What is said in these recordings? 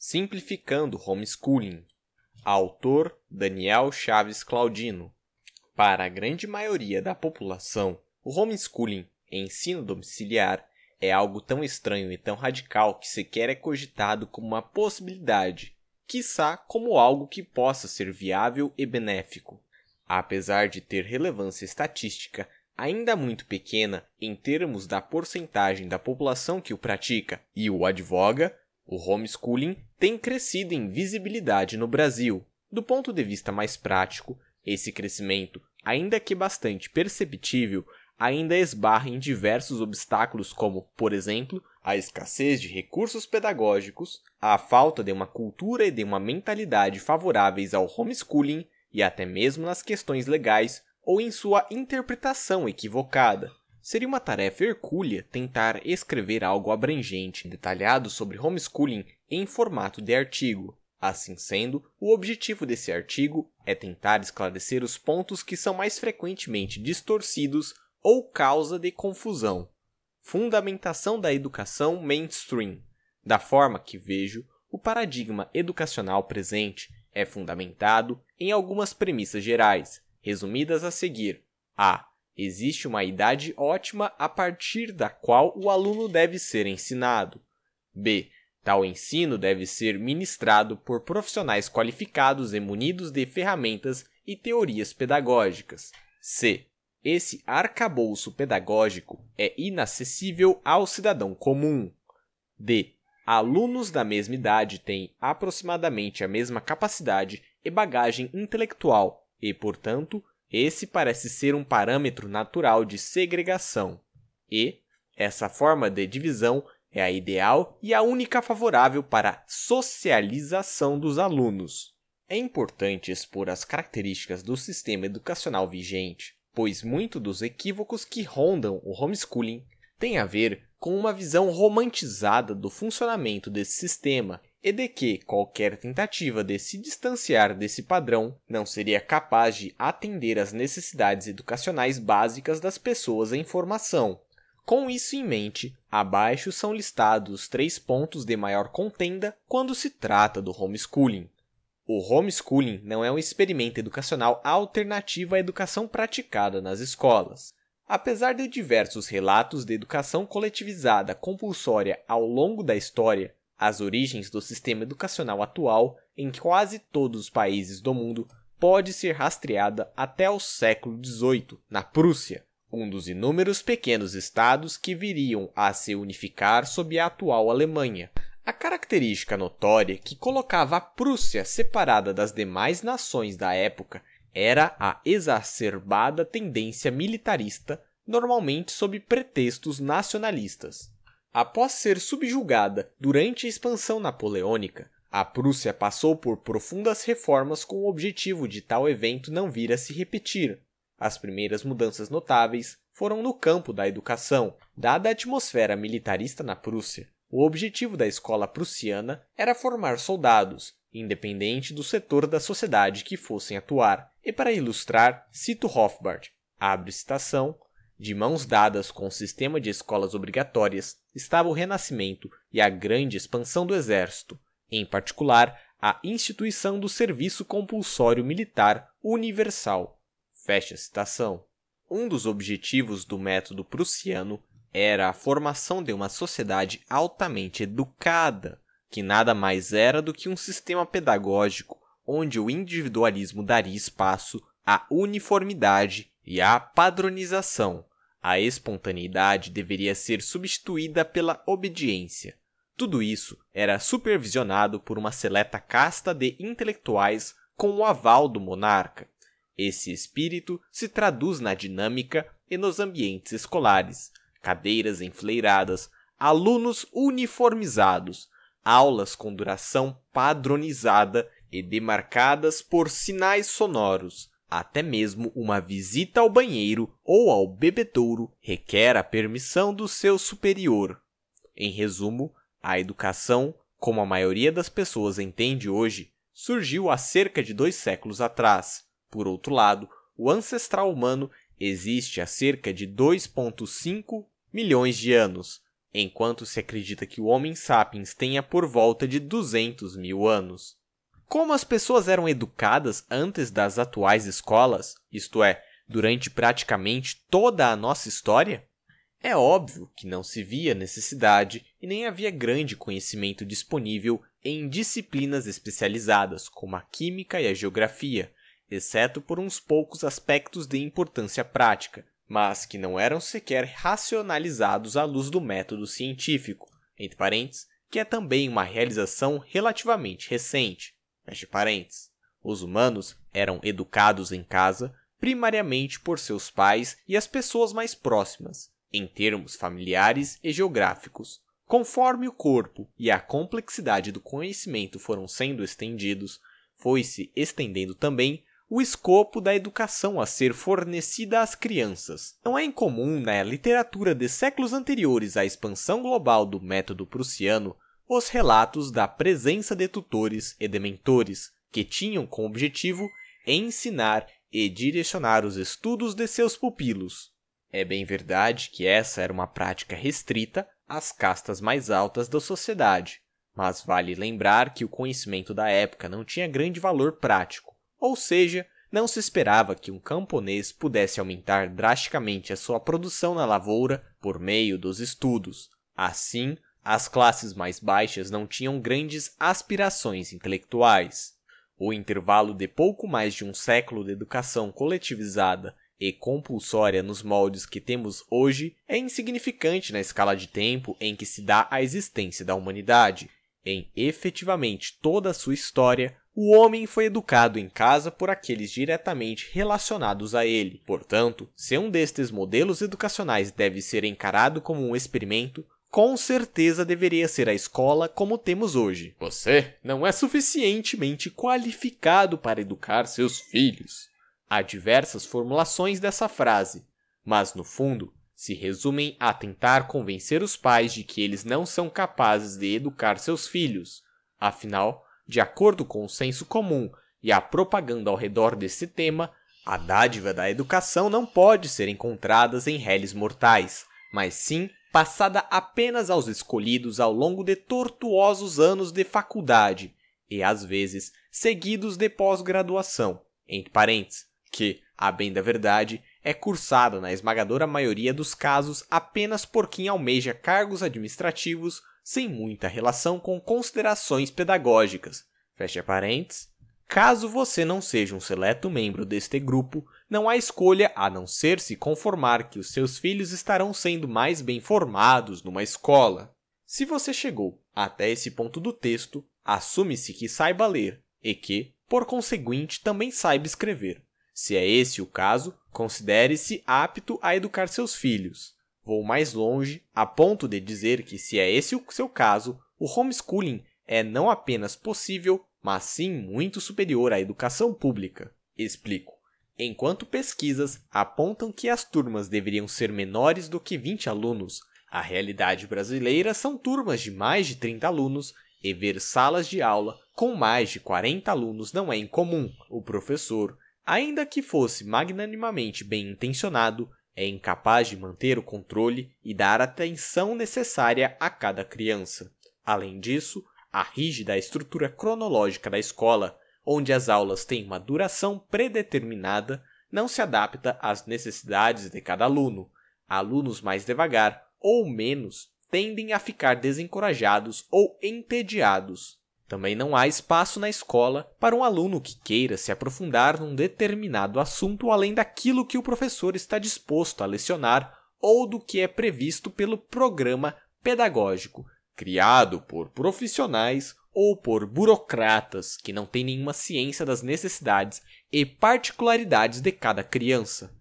Simplificando Homeschooling. Autor Daniel Chaves Claudino. Para a grande maioria da população, o homeschooling, ensino domiciliar, é algo tão estranho e tão radical que sequer é cogitado como uma possibilidade, quiçá como algo que possa ser viável e benéfico. Apesar de ter relevância estatística ainda muito pequena em termos da porcentagem da população que o pratica e o advoga, o homeschooling tem crescido em visibilidade no Brasil. Do ponto de vista mais prático, esse crescimento, ainda que bastante perceptível, ainda esbarra em diversos obstáculos, como, por exemplo, a escassez de recursos pedagógicos, a falta de uma cultura e de uma mentalidade favoráveis ao homeschooling e até mesmo nas questões legais ou em sua interpretação equivocada. Seria uma tarefa hercúlea tentar escrever algo abrangente e detalhado sobre homeschooling em formato de artigo. Assim sendo, o objetivo desse artigo é tentar esclarecer os pontos que são mais frequentemente distorcidos ou causa de confusão. Fundamentação da educação mainstream. Da forma que vejo, o paradigma educacional presente é fundamentado em algumas premissas gerais, resumidas a seguir: a. Existe uma idade ótima a partir da qual o aluno deve ser ensinado. B. Tal ensino deve ser ministrado por profissionais qualificados e munidos de ferramentas e teorias pedagógicas. C. Esse arcabouço pedagógico é inacessível ao cidadão comum. D. Alunos da mesma idade têm aproximadamente a mesma capacidade e bagagem intelectual e, portanto, esse parece ser um parâmetro natural de segregação, e essa forma de divisão é a ideal e a única favorável para a socialização dos alunos. É importante expor as características do sistema educacional vigente, pois muito dos equívocos que rondam o homeschooling tem a ver com uma visão romantizada do funcionamento desse sistema e de que qualquer tentativa de se distanciar desse padrão não seria capaz de atender às necessidades educacionais básicas das pessoas em formação. Com isso em mente, abaixo são listados os três pontos de maior contenda quando se trata do homeschooling. O homeschooling não é um experimento educacional alternativo à educação praticada nas escolas. Apesar de diversos relatos de educação coletivizada compulsória ao longo da história, as origens do sistema educacional atual, em quase todos os países do mundo, pode ser rastreada até o século XVIII, na Prússia, um dos inúmeros pequenos estados que viriam a se unificar sob a atual Alemanha. A característica notória que colocava a Prússia separada das demais nações da época era a exacerbada tendência militarista, normalmente sob pretextos nacionalistas. Após ser subjugada durante a expansão napoleônica, a Prússia passou por profundas reformas com o objetivo de tal evento não vir a se repetir. As primeiras mudanças notáveis foram no campo da educação. Dada a atmosfera militarista na Prússia, o objetivo da escola prussiana era formar soldados, independente do setor da sociedade que fossem atuar. E para ilustrar, cito Hofbard. Abre citação. De mãos dadas com o sistema de escolas obrigatórias estava o renascimento e a grande expansão do exército, em particular a instituição do serviço compulsório militar universal. Fecha citação. Um dos objetivos do método prussiano era a formação de uma sociedade altamente educada, que nada mais era do que um sistema pedagógico onde o individualismo daria espaço à uniformidade e à padronização. A espontaneidade deveria ser substituída pela obediência. Tudo isso era supervisionado por uma seleta casta de intelectuais com o aval do monarca. Esse espírito se traduz na dinâmica e nos ambientes escolares, cadeiras enfleiradas, alunos uniformizados, aulas com duração padronizada e demarcadas por sinais sonoros, até mesmo uma visita ao banheiro ou ao bebedouro requer a permissão do seu superior. Em resumo, a educação, como a maioria das pessoas entende hoje, surgiu há cerca de dois séculos atrás. Por outro lado, o ancestral humano existe há cerca de 2,5 milhões de anos, enquanto se acredita que o Homem sapiens tenha por volta de 200 mil anos. Como as pessoas eram educadas antes das atuais escolas, isto é, durante praticamente toda a nossa história, é óbvio que não se via necessidade e nem havia grande conhecimento disponível em disciplinas especializadas, como a química e a geografia, exceto por uns poucos aspectos de importância prática, mas que não eram sequer racionalizados à luz do método científico, entre parênteses, que é também uma realização relativamente recente. Feche parênteses. Os humanos eram educados em casa primariamente por seus pais e as pessoas mais próximas, em termos familiares e geográficos. Conforme o corpo e a complexidade do conhecimento foram sendo estendidos, foi se estendendo também o escopo da educação a ser fornecida às crianças. Não é incomum na né, literatura de séculos anteriores à expansão global do método prussiano os relatos da presença de tutores e de mentores que tinham como objetivo ensinar e direcionar os estudos de seus pupilos. É bem verdade que essa era uma prática restrita às castas mais altas da sociedade, mas vale lembrar que o conhecimento da época não tinha grande valor prático, ou seja, não se esperava que um camponês pudesse aumentar drasticamente a sua produção na lavoura por meio dos estudos. Assim, as classes mais baixas não tinham grandes aspirações intelectuais. O intervalo de pouco mais de um século de educação coletivizada e compulsória nos moldes que temos hoje é insignificante na escala de tempo em que se dá a existência da humanidade. Em efetivamente toda a sua história, o homem foi educado em casa por aqueles diretamente relacionados a ele. Portanto, se um destes modelos educacionais deve ser encarado como um experimento, com certeza deveria ser a escola como temos hoje. Você não é suficientemente qualificado para educar seus filhos. Há diversas formulações dessa frase, mas no fundo se resumem a tentar convencer os pais de que eles não são capazes de educar seus filhos. Afinal, de acordo com o senso comum e a propaganda ao redor desse tema, a dádiva da educação não pode ser encontrada em réis mortais, mas sim passada apenas aos escolhidos ao longo de tortuosos anos de faculdade e, às vezes, seguidos de pós-graduação, entre parênteses, que, a bem da verdade, é cursada na esmagadora maioria dos casos apenas por quem almeja cargos administrativos sem muita relação com considerações pedagógicas. Fecha parênteses, Caso você não seja um seleto membro deste grupo, não há escolha a não ser se conformar que os seus filhos estarão sendo mais bem formados numa escola. Se você chegou até esse ponto do texto, assume-se que saiba ler e que, por conseguinte, também saiba escrever. Se é esse o caso, considere-se apto a educar seus filhos. Vou mais longe, a ponto de dizer que, se é esse o seu caso, o homeschooling é não apenas possível, mas sim muito superior à educação pública. Explico. Enquanto pesquisas apontam que as turmas deveriam ser menores do que 20 alunos, a realidade brasileira são turmas de mais de 30 alunos e ver salas de aula com mais de 40 alunos não é incomum. O professor, ainda que fosse magnanimamente bem intencionado, é incapaz de manter o controle e dar a atenção necessária a cada criança. Além disso, a rígida estrutura cronológica da escola, onde as aulas têm uma duração predeterminada, não se adapta às necessidades de cada aluno. Alunos mais devagar ou menos tendem a ficar desencorajados ou entediados. Também não há espaço na escola para um aluno que queira se aprofundar num determinado assunto além daquilo que o professor está disposto a lecionar ou do que é previsto pelo programa pedagógico, criado por profissionais ou por burocratas que não têm nenhuma ciência das necessidades e particularidades de cada criança.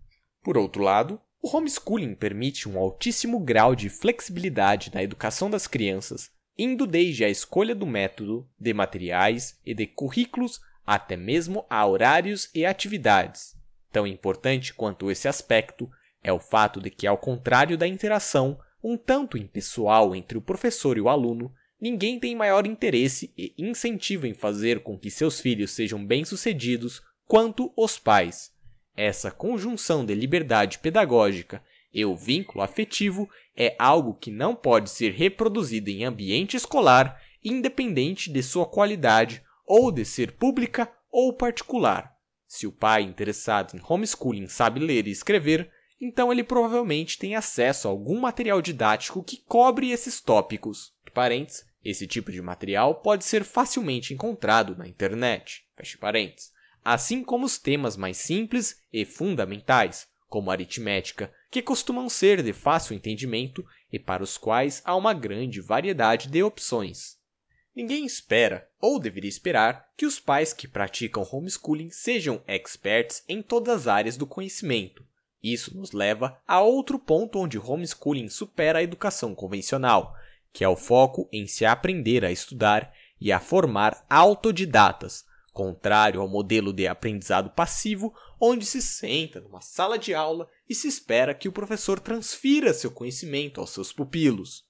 Por outro lado, o homeschooling permite um altíssimo grau de flexibilidade na educação das crianças, indo desde a escolha do método, de materiais e de currículos até mesmo a horários e atividades. Tão importante quanto esse aspecto é o fato de que, ao contrário da interação, um tanto impessoal entre o professor e o aluno, ninguém tem maior interesse e incentivo em fazer com que seus filhos sejam bem-sucedidos quanto os pais. Essa conjunção de liberdade pedagógica e o vínculo afetivo é algo que não pode ser reproduzido em ambiente escolar, independente de sua qualidade ou de ser pública ou particular. Se o pai interessado em homeschooling sabe ler e escrever, então ele provavelmente tem acesso a algum material didático que cobre esses tópicos. esse tipo de material pode ser facilmente encontrado na internet. Feche Assim como os temas mais simples e fundamentais, como aritmética, que costumam ser de fácil entendimento e para os quais há uma grande variedade de opções. Ninguém espera, ou deveria esperar, que os pais que praticam homeschooling sejam experts em todas as áreas do conhecimento, isso nos leva a outro ponto onde homeschooling supera a educação convencional, que é o foco em se aprender a estudar e a formar autodidatas, contrário ao modelo de aprendizado passivo, onde se senta numa sala de aula e se espera que o professor transfira seu conhecimento aos seus pupilos.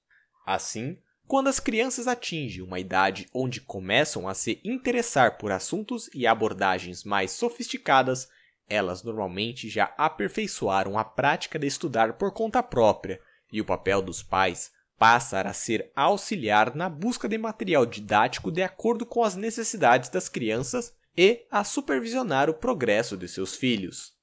Assim, quando as crianças atingem uma idade onde começam a se interessar por assuntos e abordagens mais sofisticadas, elas normalmente já aperfeiçoaram a prática de estudar por conta própria, e o papel dos pais passa a ser auxiliar na busca de material didático de acordo com as necessidades das crianças e a supervisionar o progresso de seus filhos.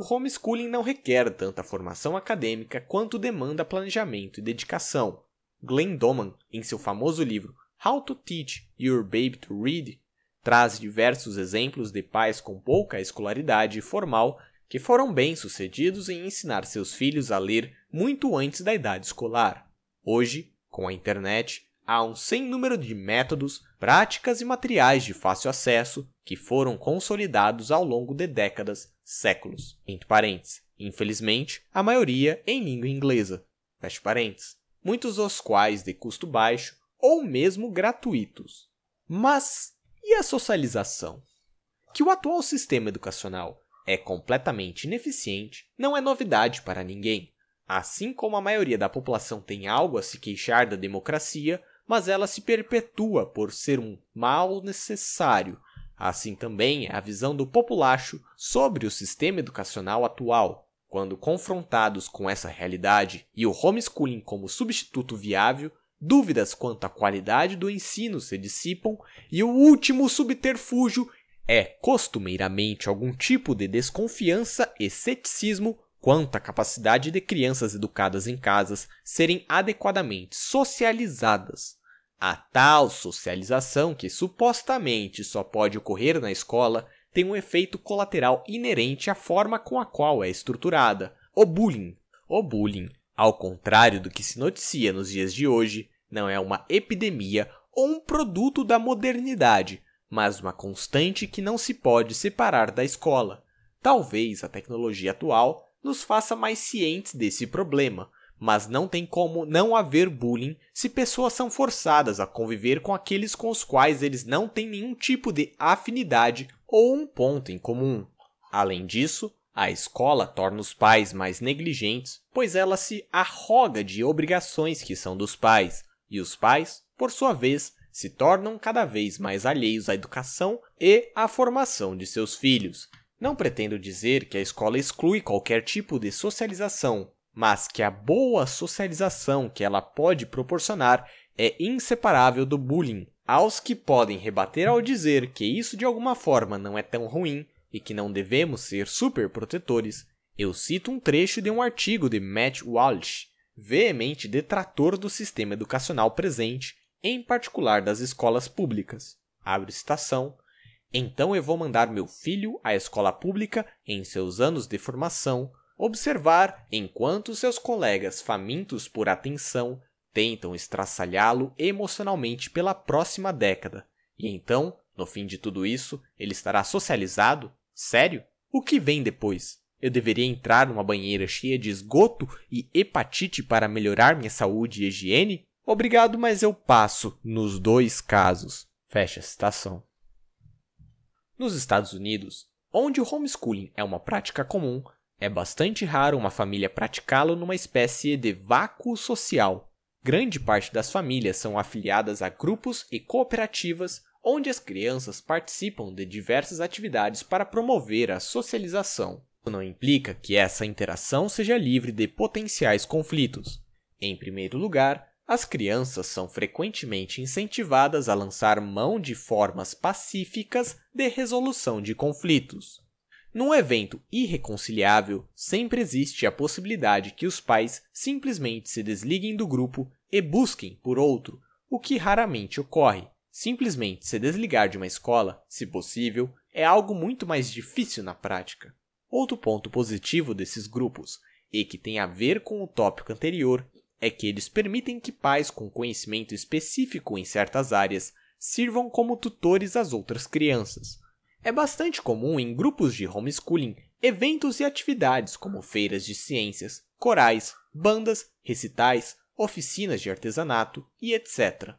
O homeschooling não requer tanta formação acadêmica quanto demanda planejamento e dedicação. Glenn Doman, em seu famoso livro How to Teach Your Baby to Read, traz diversos exemplos de pais com pouca escolaridade formal que foram bem-sucedidos em ensinar seus filhos a ler muito antes da idade escolar. Hoje, com a internet, há um sem número de métodos, práticas e materiais de fácil acesso que foram consolidados ao longo de décadas, séculos. Entre parênteses, infelizmente, a maioria em língua inglesa. Feche parênteses. Muitos dos quais de custo baixo ou mesmo gratuitos. Mas e a socialização? Que o atual sistema educacional é completamente ineficiente não é novidade para ninguém. Assim como a maioria da população tem algo a se queixar da democracia, mas ela se perpetua por ser um mal necessário. Assim também é a visão do populacho sobre o sistema educacional atual. Quando confrontados com essa realidade e o homeschooling como substituto viável, Dúvidas quanto à qualidade do ensino se dissipam e o último subterfúgio é costumeiramente algum tipo de desconfiança e ceticismo quanto à capacidade de crianças educadas em casas serem adequadamente socializadas. A tal socialização, que supostamente só pode ocorrer na escola, tem um efeito colateral inerente à forma com a qual é estruturada, o bullying. O bullying, ao contrário do que se noticia nos dias de hoje, não é uma epidemia ou um produto da modernidade, mas uma constante que não se pode separar da escola. Talvez a tecnologia atual nos faça mais cientes desse problema, mas não tem como não haver bullying se pessoas são forçadas a conviver com aqueles com os quais eles não têm nenhum tipo de afinidade ou um ponto em comum. Além disso, a escola torna os pais mais negligentes, pois ela se arroga de obrigações que são dos pais, e os pais, por sua vez, se tornam cada vez mais alheios à educação e à formação de seus filhos. Não pretendo dizer que a escola exclui qualquer tipo de socialização, mas que a boa socialização que ela pode proporcionar é inseparável do bullying. Aos que podem rebater ao dizer que isso de alguma forma não é tão ruim e que não devemos ser superprotetores, eu cito um trecho de um artigo de Matt Walsh, veemente detrator do sistema educacional presente, em particular das escolas públicas. Abre citação. Então eu vou mandar meu filho à escola pública em seus anos de formação, observar enquanto seus colegas famintos por atenção tentam estraçalhá-lo emocionalmente pela próxima década. E então, no fim de tudo isso, ele estará socializado? Sério? O que vem depois? Eu deveria entrar numa banheira cheia de esgoto e hepatite para melhorar minha saúde e higiene? Obrigado, mas eu passo nos dois casos. Fecha a citação. Nos Estados Unidos, onde o homeschooling é uma prática comum, é bastante raro uma família praticá-lo numa espécie de vácuo social. Grande parte das famílias são afiliadas a grupos e cooperativas onde as crianças participam de diversas atividades para promover a socialização não implica que essa interação seja livre de potenciais conflitos. Em primeiro lugar, as crianças são frequentemente incentivadas a lançar mão de formas pacíficas de resolução de conflitos. Num evento irreconciliável, sempre existe a possibilidade que os pais simplesmente se desliguem do grupo e busquem por outro, o que raramente ocorre. Simplesmente se desligar de uma escola, se possível, é algo muito mais difícil na prática. Outro ponto positivo desses grupos, e que tem a ver com o tópico anterior, é que eles permitem que pais com conhecimento específico em certas áreas sirvam como tutores às outras crianças. É bastante comum em grupos de homeschooling eventos e atividades como feiras de ciências, corais, bandas, recitais, oficinas de artesanato e etc.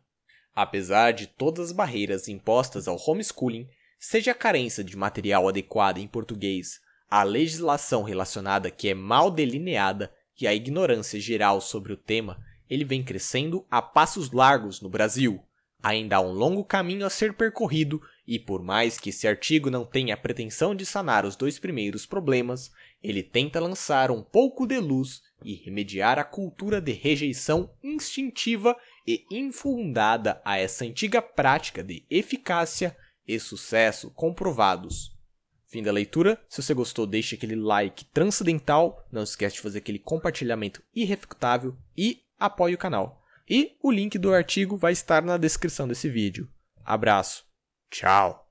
Apesar de todas as barreiras impostas ao homeschooling, seja a carência de material adequado em português, a legislação relacionada que é mal delineada e é a ignorância geral sobre o tema, ele vem crescendo a passos largos no Brasil. Ainda há um longo caminho a ser percorrido, e por mais que esse artigo não tenha a pretensão de sanar os dois primeiros problemas, ele tenta lançar um pouco de luz e remediar a cultura de rejeição instintiva e infundada a essa antiga prática de eficácia e sucesso comprovados. Fim da leitura. Se você gostou, deixe aquele like transcendental. Não esquece de fazer aquele compartilhamento irrefutável e apoie o canal. E o link do artigo vai estar na descrição desse vídeo. Abraço. Tchau.